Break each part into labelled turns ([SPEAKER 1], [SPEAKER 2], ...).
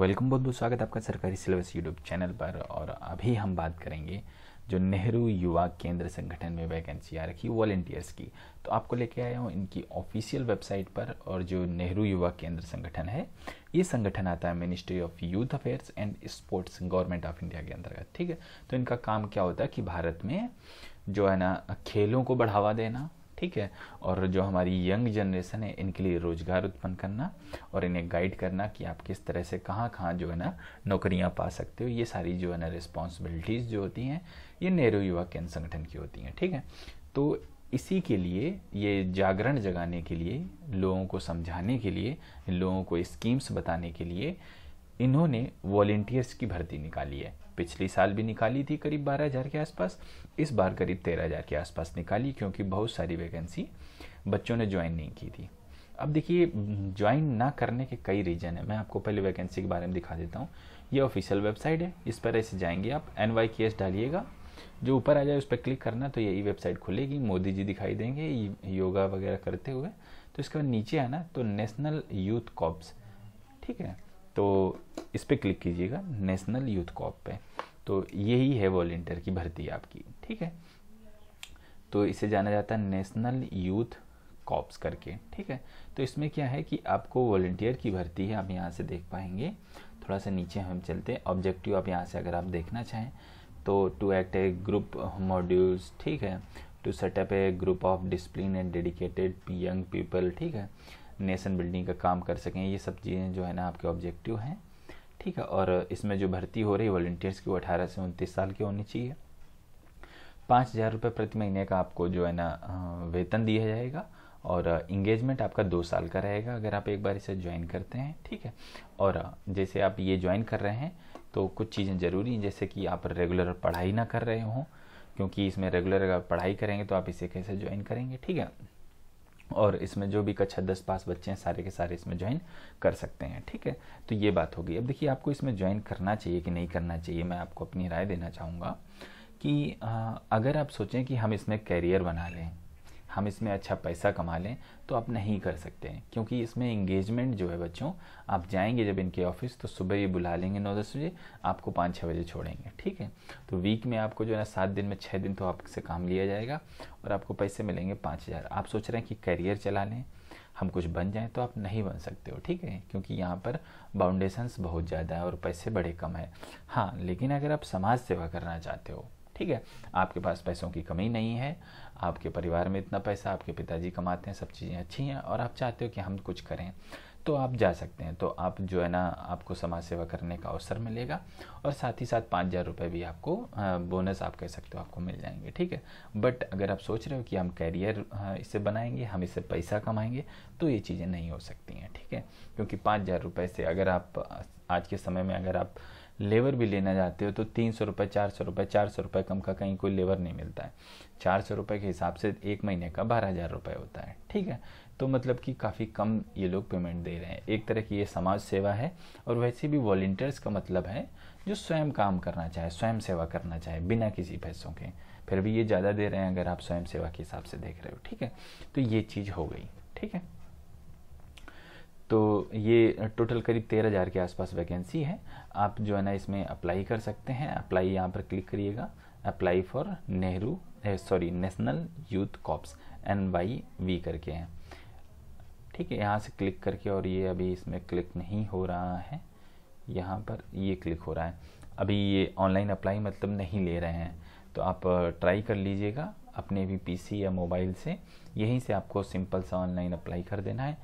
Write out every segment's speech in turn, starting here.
[SPEAKER 1] welcome बहुत बहुत स्वागत है आपका सरकारी सिलेबस यूट्यूब चैनल पर और अभी हम बात करेंगे जो नेहरू युवा केंद्र संगठन में वैकेंसी आ रखी वॉलेंटियर्स की तो आपको लेके आया हूँ इनकी ऑफिशियल वेबसाइट पर और जो नेहरू युवा केंद्र संगठन है ये संगठन आता है ministry of youth affairs and sports government of India के अंतर्गत ठीक है तो इनका काम क्या होता है कि भारत में जो है ना खेलों को बढ़ावा देना ठीक है और जो हमारी यंग जनरेशन है इनके लिए रोज़गार उत्पन्न करना और इन्हें गाइड करना कि आप किस तरह से कहाँ कहाँ जो है ना नौकरियाँ पा सकते हो ये सारी जो है ना रिस्पॉन्सिबिलिटीज़ जो होती हैं ये नेहरू युवा केंद्र संगठन की होती हैं ठीक है तो इसी के लिए ये जागरण जगाने के लिए लोगों को समझाने के लिए लोगों को स्कीम्स बताने के लिए इन्होंने वॉल्टियर्स की भर्ती निकाली है पिछली साल भी निकाली थी करीब बारह हज़ार के आसपास इस बार करीब तेरह हज़ार के आसपास निकाली क्योंकि बहुत सारी वैकेंसी बच्चों ने ज्वाइन नहीं की थी अब देखिए ज्वाइन ना करने के कई रीज़न है मैं आपको पहले वैकेंसी के बारे में दिखा देता हूँ ये ऑफिशियल वेबसाइट है इस पर ऐसे जाएंगे आप एन के एस डालिएगा जो ऊपर आ जाए उस पर क्लिक करना तो यही वेबसाइट खुलेगी मोदी जी दिखाई देंगे योगा वगैरह करते हुए तो इसके बाद नीचे आना तो नेशनल यूथ कॉप्स ठीक है तो इस पर क्लिक कीजिएगा नेशनल यूथ कॉप पे तो यही है वॉल्टियर की भर्ती आपकी ठीक है तो इसे जाना जाता है नेशनल यूथ कॉप्स करके ठीक है तो इसमें क्या है कि आपको वॉल्टियर की भर्ती है आप यहाँ से देख पाएंगे थोड़ा सा नीचे हम चलते हैं ऑब्जेक्टिव आप यहाँ से अगर आप देखना चाहें तो to act a group modules ठीक है to set up a group of discipline and dedicated young people ठीक है नेशन बिल्डिंग का काम कर सकें ये सब चीज़ें जो है ना आपके ऑब्जेक्टिव हैं ठीक है और इसमें जो भर्ती हो रही है वॉल्टियर्स की वो अठारह से उनतीस साल की होनी चाहिए पाँच हज़ार रुपये प्रति महीने का आपको जो है ना वेतन दिया जाएगा और इंगेजमेंट आपका दो साल का रहेगा अगर आप एक बार इसे ज्वाइन करते हैं ठीक है और जैसे आप ये ज्वाइन कर रहे हैं तो कुछ चीज़ें ज़रूरी हैं जैसे कि आप रेगुलर पढ़ाई ना कर रहे हों क्योंकि इसमें रेगुलर अगर पढ़ाई करेंगे तो आप इसे कैसे ज्वाइन करेंगे ठीक है और इसमें जो भी कक्षा दस पास बच्चे हैं सारे के सारे इसमें ज्वाइन कर सकते हैं ठीक है तो ये बात होगी अब देखिए आपको इसमें ज्वाइन करना चाहिए कि नहीं करना चाहिए मैं आपको अपनी राय देना चाहूँगा कि अगर आप सोचें कि हम इसमें कैरियर बना लें हम इसमें अच्छा पैसा कमा लें तो आप नहीं कर सकते हैं क्योंकि इसमें इंगेजमेंट जो है बच्चों आप जाएंगे जब इनके ऑफिस तो सुबह ही बुला लेंगे नौ दस बजे आपको पाँच छः बजे छोड़ेंगे ठीक है तो वीक में आपको जो है ना सात दिन में छः दिन तो आपसे काम लिया जाएगा और आपको पैसे मिलेंगे पाँच हज़ार आप सोच रहे हैं कि करियर चला लें हम कुछ बन जाएं तो आप नहीं बन सकते हो ठीक है क्योंकि यहाँ पर बाउंडेशंस बहुत ज़्यादा है और पैसे बड़े कम है हाँ लेकिन अगर आप समाज सेवा करना चाहते हो ठीक है आपके पास पैसों की कमी नहीं है आपके परिवार में इतना पैसा आपके पिताजी कमाते हैं सब चीज़ें अच्छी हैं और आप चाहते हो कि हम कुछ करें तो आप जा सकते हैं तो आप जो है ना आपको समाज सेवा करने का अवसर मिलेगा और साथ ही साथ पाँच हज़ार रुपये भी आपको बोनस आप कह सकते हो आपको मिल जाएंगे ठीक है बट अगर आप सोच रहे हो कि हम कैरियर इससे बनाएंगे हम इससे पैसा कमाएंगे तो ये चीज़ें नहीं हो सकती हैं ठीक है क्योंकि पाँच हज़ार रुपये से अगर आप आज के समय में अगर आप लेबर भी लेना चाहते हो तो तीन सौ रुपये चार सौ रुपये चार सौ रुपये कम का कहीं कोई लेबर नहीं मिलता है चार सौ रुपये के हिसाब से एक महीने का बारह हज़ार रुपये होता है ठीक है तो मतलब कि काफ़ी कम ये लोग पेमेंट दे रहे हैं एक तरह की ये समाज सेवा है और वैसे भी वॉल्टियर्स का मतलब है जो स्वयं काम करना चाहे स्वयं सेवा करना चाहे बिना किसी पैसों के फिर भी ये ज़्यादा दे रहे हैं अगर आप स्वयं सेवा के हिसाब से देख रहे हो ठीक है तो ये चीज़ हो गई ठीक है तो ये टोटल करीब तेरह हज़ार के आसपास वैकेंसी है आप जो है ना इसमें अप्लाई कर सकते हैं अप्लाई यहाँ पर क्लिक करिएगा apply for Nehru sorry national youth corps N Y V करके हैं ठीक है यहाँ से क्लिक करके और ये अभी इसमें क्लिक नहीं हो रहा है यहाँ पर ये क्लिक हो रहा है अभी ये ऑनलाइन अप्लाई मतलब नहीं ले रहे हैं तो आप ट्राई कर लीजिएगा अपने भी पीसी या मोबाइल से यहीं से आपको सिंपल सा ऑनलाइन अप्लाई कर देना है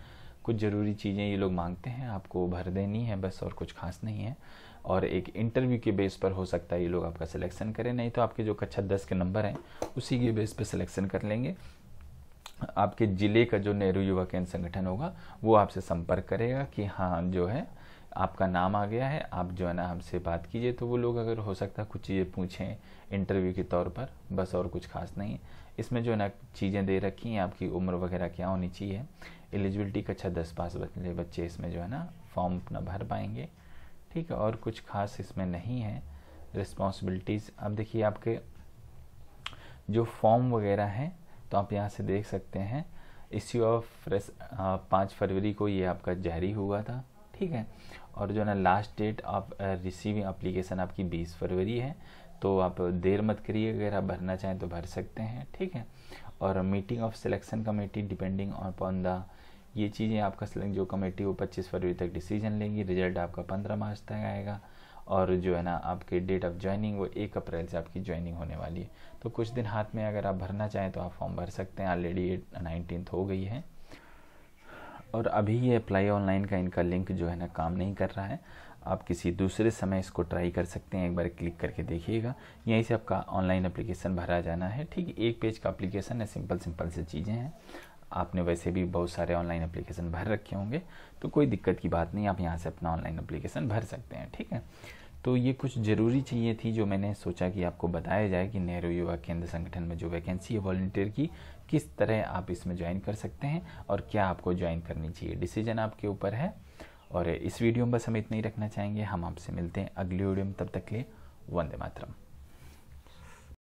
[SPEAKER 1] कुछ ज़रूरी चीज़ें ये लोग मांगते हैं आपको भर देनी है बस और कुछ खास नहीं है और एक इंटरव्यू के बेस पर हो सकता है ये लोग आपका सिलेक्शन करें नहीं तो आपके जो कक्षा दस के नंबर हैं उसी के बेस पर सिलेक्शन कर लेंगे आपके ज़िले का जो नेहरू युवा केंद्र संगठन होगा वो आपसे संपर्क करेगा कि हाँ जो है आपका नाम आ गया है आप जो है ना हमसे बात कीजिए तो वो लोग अगर हो सकता है कुछ चीज़ें पूछें इंटरव्यू के तौर पर बस और कुछ खास नहीं है इसमें जो है ना चीज़ें दे रखी हैं आपकी उम्र वगैरह क्या होनी चाहिए एलिजिबिलिटी अच्छा दस पास वाले बच्चे इसमें जो है ना फॉर्म अपना भर पाएंगे ठीक है और कुछ खास इसमें नहीं है रिस्पॉन्सिबिलिटीज़ अब देखिए आपके जो फॉर्म वगैरह हैं तो आप यहाँ से देख सकते हैं इश्यू ऑफ फ्रेश पाँच फरवरी को ये आपका जारी हुआ था ठीक है और जो है ना लास्ट डेट आप रिसीविंग अप्लीकेशन आपकी बीस फरवरी है तो आप देर मत करिए अगर आप भरना चाहें तो भर सकते हैं ठीक है और meeting of selection committee depending upon the ये चीज़ें आपका जो कमेटी वो पच्चीस फरवरी तक डिसीजन लेगी रिजल्ट आपका पंद्रह मार्च तक आएगा और जो है ना आपके डेट ऑफ ज्वाइनिंग वो एक अप्रैल से आपकी ज्वाइनिंग होने वाली है तो कुछ दिन हाथ में अगर आप भरना चाहें तो आप फॉर्म भर सकते हैं ऑलरेडी नाइनटीन हो गई है और अभी ये अप्लाई ऑनलाइन का इनका लिंक जो है ना काम नहीं कर रहा है आप किसी दूसरे समय इसको ट्राई कर सकते हैं एक बार क्लिक करके देखिएगा यहीं से आपका ऑनलाइन अप्लीकेशन भरा जाना है ठीक एक पेज का अप्लीकेशन है सिंपल सिंपल से चीज़ें हैं आपने वैसे भी बहुत सारे ऑनलाइन अप्लीकेशन भर रखे होंगे तो कोई दिक्कत की बात नहीं आप यहाँ से अपना ऑनलाइन अप्लीकेशन भर सकते हैं ठीक है तो ये कुछ ज़रूरी चीज़ें थी जो मैंने सोचा कि आपको बताया जाए कि नेहरू युवा केंद्र संगठन में जो वैकेंसी है वॉल्टियर की किस तरह आप इसमें ज्वाइन कर सकते हैं और क्या आपको ज्वाइन करनी चाहिए डिसीजन आपके ऊपर है और इस वीडियो में बस हम इतना ही रखना चाहेंगे हम आपसे मिलते हैं अगले वीडियो में तब तक के लिए वंदे मातरम